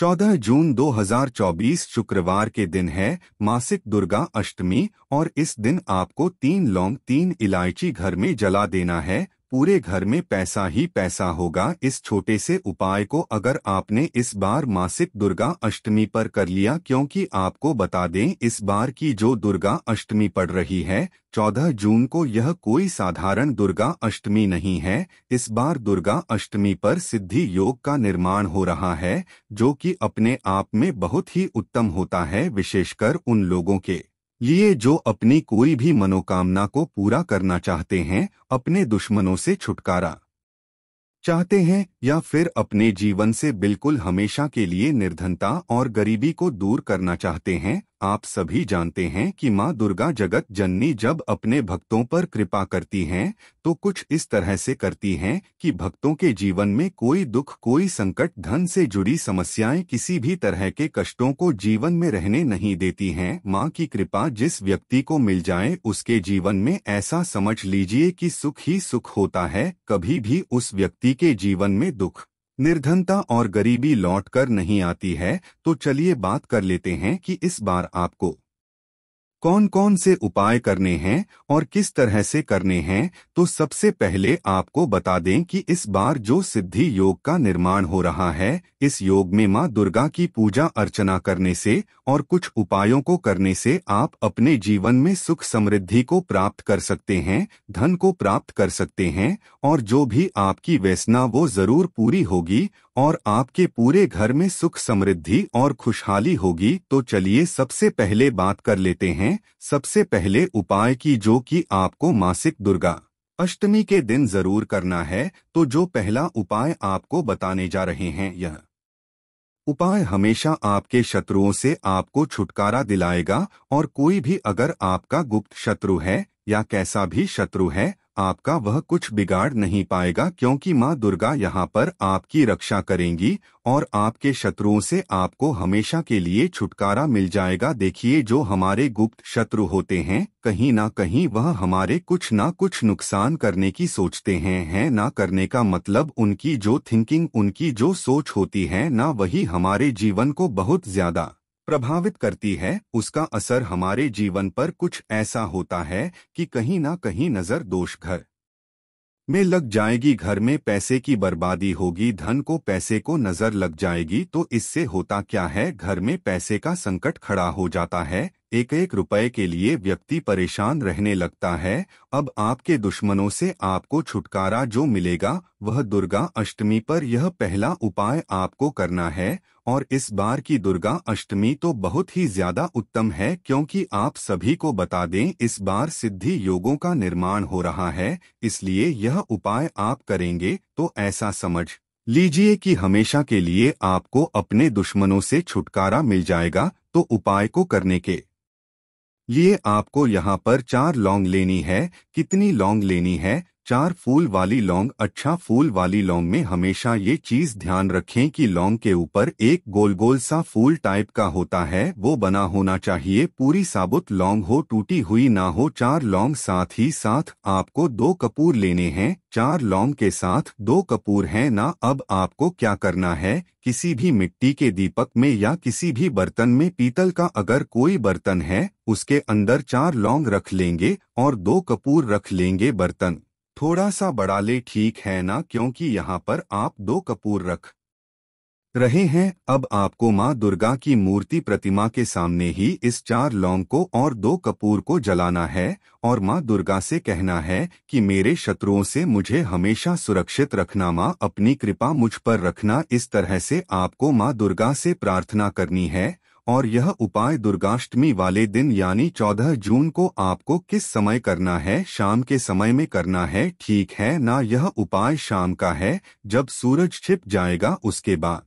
14 जून 2024 शुक्रवार के दिन है मासिक दुर्गा अष्टमी और इस दिन आपको तीन लौंग तीन इलायची घर में जला देना है पूरे घर में पैसा ही पैसा होगा इस छोटे से उपाय को अगर आपने इस बार मासिक दुर्गा अष्टमी पर कर लिया क्योंकि आपको बता दें इस बार की जो दुर्गा अष्टमी पड़ रही है 14 जून को यह कोई साधारण दुर्गा अष्टमी नहीं है इस बार दुर्गा अष्टमी पर सिद्धि योग का निर्माण हो रहा है जो कि अपने आप में बहुत ही उत्तम होता है विशेषकर उन लोगों के लिए जो अपनी कोई भी मनोकामना को पूरा करना चाहते हैं अपने दुश्मनों से छुटकारा चाहते हैं या फिर अपने जीवन से बिल्कुल हमेशा के लिए निर्धनता और गरीबी को दूर करना चाहते हैं आप सभी जानते हैं कि माँ दुर्गा जगत जननी जब अपने भक्तों पर कृपा करती हैं तो कुछ इस तरह से करती हैं कि भक्तों के जीवन में कोई दुख कोई संकट धन से जुड़ी समस्याएं किसी भी तरह के कष्टों को जीवन में रहने नहीं देती हैं माँ की कृपा जिस व्यक्ति को मिल जाए उसके जीवन में ऐसा समझ लीजिए कि सुख ही सुख होता है कभी भी उस व्यक्ति के जीवन में दुख निर्धनता और गरीबी लौट कर नहीं आती है तो चलिए बात कर लेते हैं कि इस बार आपको कौन कौन से उपाय करने हैं और किस तरह से करने हैं तो सबसे पहले आपको बता दें कि इस बार जो सिद्धि योग का निर्माण हो रहा है इस योग में मां दुर्गा की पूजा अर्चना करने से और कुछ उपायों को करने से आप अपने जीवन में सुख समृद्धि को प्राप्त कर सकते हैं धन को प्राप्त कर सकते हैं और जो भी आपकी व्यसना वो जरूर पूरी होगी और आपके पूरे घर में सुख समृद्धि और खुशहाली होगी तो चलिए सबसे पहले बात कर लेते हैं सबसे पहले उपाय की जो कि आपको मासिक दुर्गा अष्टमी के दिन जरूर करना है तो जो पहला उपाय आपको बताने जा रहे हैं यह उपाय हमेशा आपके शत्रुओं से आपको छुटकारा दिलाएगा और कोई भी अगर आपका गुप्त शत्रु है या कैसा भी शत्रु है आपका वह कुछ बिगाड़ नहीं पाएगा क्योंकि माँ दुर्गा यहाँ पर आपकी रक्षा करेंगी और आपके शत्रुओं से आपको हमेशा के लिए छुटकारा मिल जाएगा देखिए जो हमारे गुप्त शत्रु होते हैं कहीं ना कहीं वह हमारे कुछ ना कुछ नुकसान करने की सोचते हैं है ना करने का मतलब उनकी जो थिंकिंग उनकी जो सोच होती है ना वही हमारे जीवन को बहुत ज्यादा प्रभावित करती है उसका असर हमारे जीवन पर कुछ ऐसा होता है कि कहीं ना कहीं नज़र दोष घर में लग जाएगी घर में पैसे की बर्बादी होगी धन को पैसे को नज़र लग जाएगी तो इससे होता क्या है घर में पैसे का संकट खड़ा हो जाता है एक एक रुपए के लिए व्यक्ति परेशान रहने लगता है अब आपके दुश्मनों से आपको छुटकारा जो मिलेगा वह दुर्गा अष्टमी पर यह पहला उपाय आपको करना है और इस बार की दुर्गा अष्टमी तो बहुत ही ज्यादा उत्तम है क्योंकि आप सभी को बता दें इस बार सिद्धि योगों का निर्माण हो रहा है इसलिए यह उपाय आप करेंगे तो ऐसा समझ लीजिए कि हमेशा के लिए आपको अपने दुश्मनों से छुटकारा मिल जाएगा तो उपाय को करने के ये आपको यहाँ पर चार लॉन्ग लेनी है कितनी लॉन्ग लेनी है चार फूल वाली लौंग अच्छा फूल वाली लौंग में हमेशा ये चीज ध्यान रखें कि लौंग के ऊपर एक गोल गोल सा फूल टाइप का होता है वो बना होना चाहिए पूरी साबुत लौंग हो टूटी हुई ना हो चार लौंग साथ ही साथ आपको दो कपूर लेने हैं चार लौंग के साथ दो कपूर हैं ना अब आपको क्या करना है किसी भी मिट्टी के दीपक में या किसी भी बर्तन में पीतल का अगर कोई बर्तन है उसके अंदर चार लौंग रख लेंगे और दो कपूर रख लेंगे बर्तन थोड़ा सा बड़ा ले ठीक है ना क्योंकि यहाँ पर आप दो कपूर रख रहे हैं अब आपको माँ दुर्गा की मूर्ति प्रतिमा के सामने ही इस चार लौंग को और दो कपूर को जलाना है और माँ दुर्गा से कहना है कि मेरे शत्रुओं से मुझे हमेशा सुरक्षित रखना माँ अपनी कृपा मुझ पर रखना इस तरह से आपको माँ दुर्गा से प्रार्थना करनी है और यह उपाय दुर्गाष्टमी वाले दिन यानी 14 जून को आपको किस समय करना है शाम के समय में करना है ठीक है ना यह उपाय शाम का है जब सूरज छिप जाएगा उसके बाद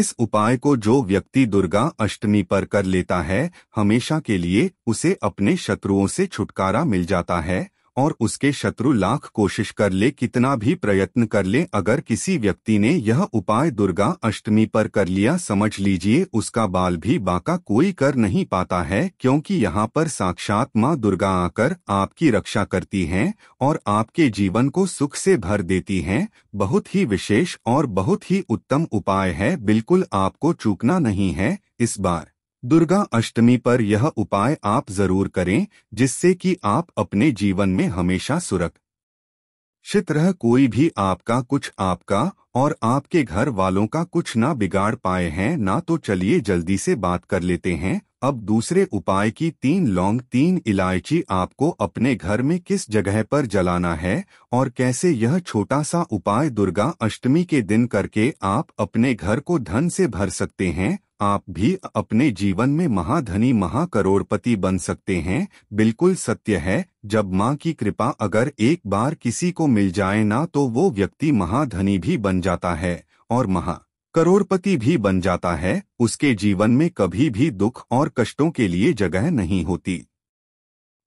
इस उपाय को जो व्यक्ति दुर्गा अष्टमी पर कर लेता है हमेशा के लिए उसे अपने शत्रुओं से छुटकारा मिल जाता है और उसके शत्रु लाख कोशिश कर ले कितना भी प्रयत्न कर ले अगर किसी व्यक्ति ने यह उपाय दुर्गा अष्टमी पर कर लिया समझ लीजिए उसका बाल भी बाका कोई कर नहीं पाता है क्योंकि यहाँ पर साक्षात माँ दुर्गा आकर आपकी रक्षा करती हैं और आपके जीवन को सुख से भर देती हैं बहुत ही विशेष और बहुत ही उत्तम उपाय है बिल्कुल आपको चूकना नहीं है इस बार दुर्गा अष्टमी पर यह उपाय आप जरूर करें जिससे कि आप अपने जीवन में हमेशा सुरक्षित रह कोई भी आपका कुछ आपका और आपके घर वालों का कुछ ना बिगाड़ पाए हैं ना तो चलिए जल्दी से बात कर लेते हैं अब दूसरे उपाय की तीन लौंग तीन इलायची आपको अपने घर में किस जगह पर जलाना है और कैसे यह छोटा सा उपाय दुर्गा अष्टमी के दिन करके आप अपने घर को धन से भर सकते हैं आप भी अपने जीवन में महाधनी महाकरोड़पति बन सकते हैं बिल्कुल सत्य है जब माँ की कृपा अगर एक बार किसी को मिल जाए ना तो वो व्यक्ति महाधनी भी बन जाता है और महा करोड़पति भी बन जाता है उसके जीवन में कभी भी दुख और कष्टों के लिए जगह नहीं होती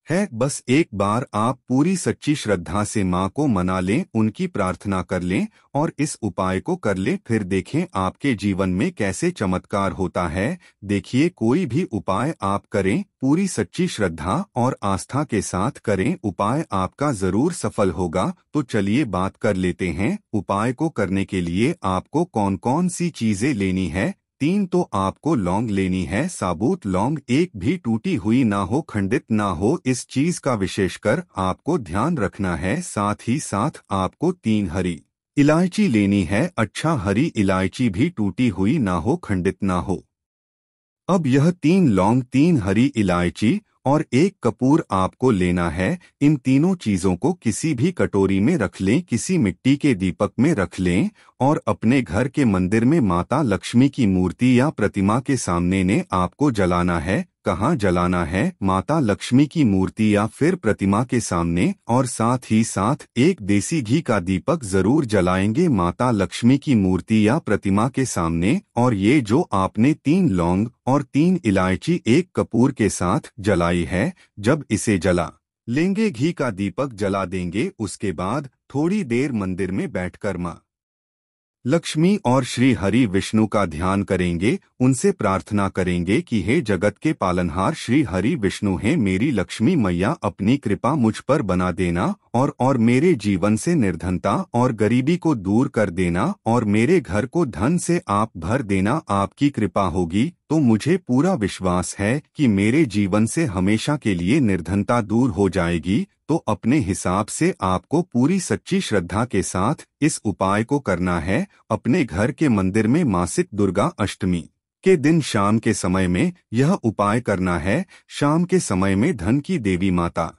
है बस एक बार आप पूरी सच्ची श्रद्धा से माँ को मना लें उनकी प्रार्थना कर लें और इस उपाय को कर लें फिर देखें आपके जीवन में कैसे चमत्कार होता है देखिए कोई भी उपाय आप करें पूरी सच्ची श्रद्धा और आस्था के साथ करें उपाय आपका जरूर सफल होगा तो चलिए बात कर लेते हैं उपाय को करने के लिए आपको कौन कौन सी चीजें लेनी है तीन तो आपको लौंग लेनी है साबुत लौंग एक भी टूटी हुई ना हो खंडित ना हो इस चीज का विशेषकर आपको ध्यान रखना है साथ ही साथ आपको तीन हरी इलायची लेनी है अच्छा हरी इलायची भी टूटी हुई ना हो खंडित ना हो अब यह तीन लौंग तीन हरी इलायची और एक कपूर आपको लेना है इन तीनों चीज़ों को किसी भी कटोरी में रख लें किसी मिट्टी के दीपक में रख लें और अपने घर के मंदिर में माता लक्ष्मी की मूर्ति या प्रतिमा के सामने ने आपको जलाना है कहाँ जलाना है माता लक्ष्मी की मूर्ति या फिर प्रतिमा के सामने और साथ ही साथ एक देसी घी का दीपक जरूर जलाएंगे माता लक्ष्मी की मूर्ति या प्रतिमा के सामने और ये जो आपने तीन लौंग और तीन इलायची एक कपूर के साथ जलाई है जब इसे जला लेंगे घी का दीपक जला देंगे उसके बाद थोड़ी देर मंदिर में बैठकर माँ लक्ष्मी और श्री हरि विष्णु का ध्यान करेंगे उनसे प्रार्थना करेंगे कि हे जगत के पालनहार श्री हरि विष्णु हैं मेरी लक्ष्मी मैया अपनी कृपा मुझ पर बना देना और और मेरे जीवन से निर्धनता और गरीबी को दूर कर देना और मेरे घर को धन से आप भर देना आपकी कृपा होगी तो मुझे पूरा विश्वास है कि मेरे जीवन से हमेशा के लिए निर्धनता दूर हो जाएगी तो अपने हिसाब से आपको पूरी सच्ची श्रद्धा के साथ इस उपाय को करना है अपने घर के मंदिर में मासिक दुर्गा अष्टमी के दिन शाम के समय में यह उपाय करना है शाम के समय में धन की देवी माता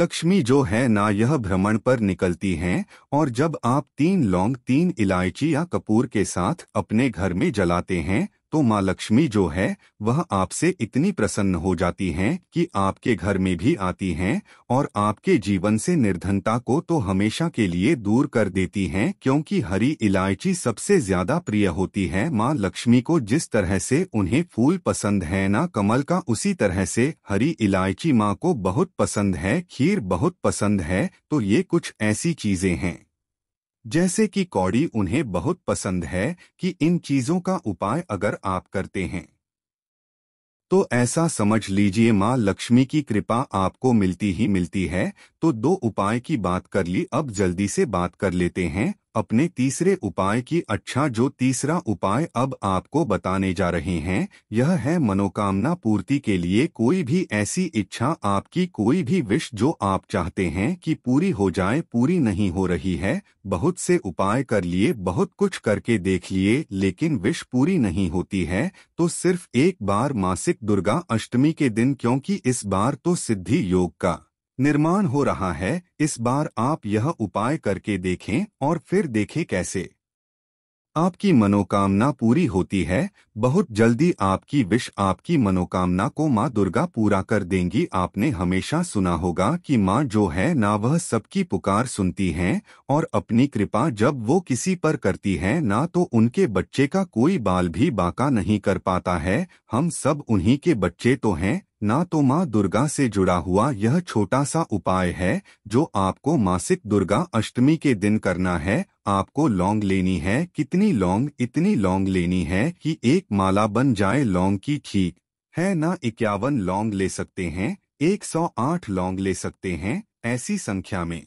लक्ष्मी जो है ना यह भ्रमण पर निकलती हैं और जब आप तीन लौंग तीन इलायची या कपूर के साथ अपने घर में जलाते हैं तो माँ लक्ष्मी जो है वह आपसे इतनी प्रसन्न हो जाती हैं कि आपके घर में भी आती हैं और आपके जीवन से निर्धनता को तो हमेशा के लिए दूर कर देती हैं क्योंकि हरी इलायची सबसे ज्यादा प्रिय होती है माँ लक्ष्मी को जिस तरह से उन्हें फूल पसंद है ना कमल का उसी तरह से हरी इलायची माँ को बहुत पसंद है खीर बहुत पसंद है तो ये कुछ ऐसी चीजें हैं जैसे कि कौड़ी उन्हें बहुत पसंद है कि इन चीजों का उपाय अगर आप करते हैं तो ऐसा समझ लीजिए माँ लक्ष्मी की कृपा आपको मिलती ही मिलती है तो दो उपाय की बात कर ली अब जल्दी से बात कर लेते हैं अपने तीसरे उपाय की अच्छा जो तीसरा उपाय अब आपको बताने जा रहे हैं यह है मनोकामना पूर्ति के लिए कोई भी ऐसी इच्छा आपकी कोई भी विश जो आप चाहते हैं कि पूरी हो जाए पूरी नहीं हो रही है बहुत से उपाय कर लिए बहुत कुछ करके देख लिए लेकिन विश पूरी नहीं होती है तो सिर्फ एक बार मासिक दुर्गा अष्टमी के दिन क्योंकि इस बार तो सिद्धि योग का निर्माण हो रहा है इस बार आप यह उपाय करके देखें और फिर देखें कैसे आपकी मनोकामना पूरी होती है बहुत जल्दी आपकी विश आपकी मनोकामना को माँ दुर्गा पूरा कर देंगी आपने हमेशा सुना होगा कि माँ जो है ना वह सबकी पुकार सुनती हैं और अपनी कृपा जब वो किसी पर करती है ना तो उनके बच्चे का कोई बाल भी बाका नहीं कर पाता है हम सब उन्हीं के बच्चे तो हैं ना तो माँ दुर्गा से जुड़ा हुआ यह छोटा सा उपाय है जो आपको मासिक दुर्गा अष्टमी के दिन करना है आपको लौंग लेनी है कितनी लौंग इतनी लौंग लेनी है कि एक माला बन जाए लौंग की ठीक है ना इक्यावन लौंग ले सकते हैं 108 लौंग ले सकते हैं ऐसी संख्या में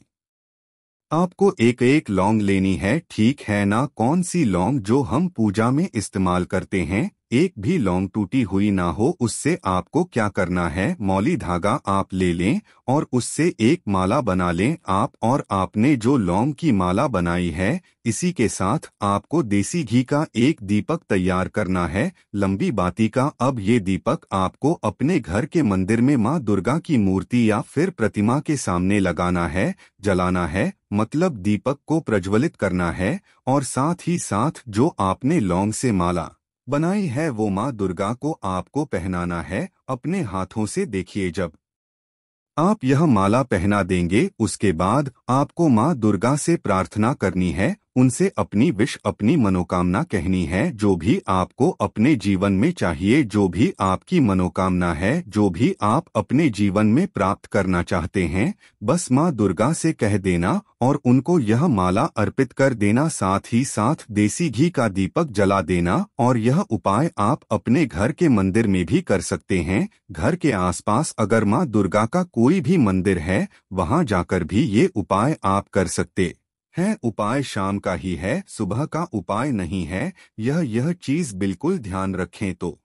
आपको एक एक लौंग लेनी है ठीक है ना कौन सी लौंग जो हम पूजा में इस्तेमाल करते हैं एक भी लौंग टूटी हुई ना हो उससे आपको क्या करना है मौली धागा आप ले लें और उससे एक माला बना लें आप और आपने जो लौंग की माला बनाई है इसी के साथ आपको देसी घी का एक दीपक तैयार करना है लंबी बाती का अब ये दीपक आपको अपने घर के मंदिर में माँ दुर्गा की मूर्ति या फिर प्रतिमा के सामने लगाना है जलाना है मतलब दीपक को प्रज्वलित करना है और साथ ही साथ जो आपने लौंग से माला बनाई है वो माँ दुर्गा को आपको पहनाना है अपने हाथों से देखिए जब आप यह माला पहना देंगे उसके बाद आपको माँ दुर्गा से प्रार्थना करनी है उनसे अपनी विश अपनी मनोकामना कहनी है जो भी आपको अपने जीवन में चाहिए जो भी आपकी मनोकामना है जो भी आप अपने जीवन में प्राप्त करना चाहते हैं बस माँ दुर्गा से कह देना और उनको यह माला अर्पित कर देना साथ ही साथ देसी घी का दीपक जला देना और यह उपाय आप अपने घर के मंदिर में भी कर सकते हैं घर के आसपास अगर माँ दुर्गा का कोई भी मंदिर है वहाँ जाकर भी ये उपाय आप कर सकते है उपाय शाम का ही है सुबह का उपाय नहीं है यह यह चीज बिल्कुल ध्यान रखें तो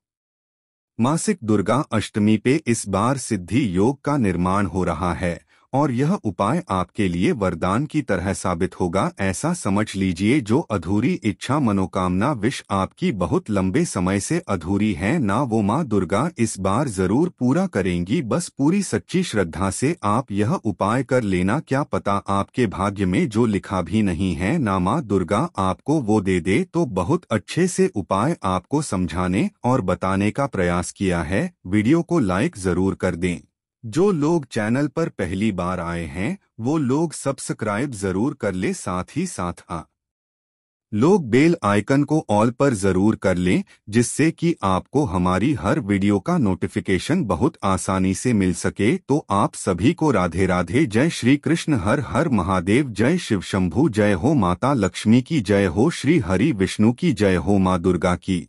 मासिक दुर्गा अष्टमी पे इस बार सिद्धि योग का निर्माण हो रहा है और यह उपाय आपके लिए वरदान की तरह साबित होगा ऐसा समझ लीजिए जो अधूरी इच्छा मनोकामना विश आपकी बहुत लंबे समय से अधूरी है ना वो माँ दुर्गा इस बार जरूर पूरा करेंगी बस पूरी सच्ची श्रद्धा से आप यह उपाय कर लेना क्या पता आपके भाग्य में जो लिखा भी नहीं है ना माँ दुर्गा आपको वो दे दे तो बहुत अच्छे से उपाय आपको समझाने और बताने का प्रयास किया है वीडियो को लाइक जरूर कर दें जो लोग चैनल पर पहली बार आए हैं वो लोग सब्सक्राइब जरूर कर ले साथ ही साथ हाँ लोग बेल आइकन को ऑल पर जरूर कर लें जिससे कि आपको हमारी हर वीडियो का नोटिफिकेशन बहुत आसानी से मिल सके तो आप सभी को राधे राधे जय श्री कृष्ण हर हर महादेव जय शिव शंभू जय हो माता लक्ष्मी की जय हो श्री हरि विष्णु की जय हो माँ दुर्गा की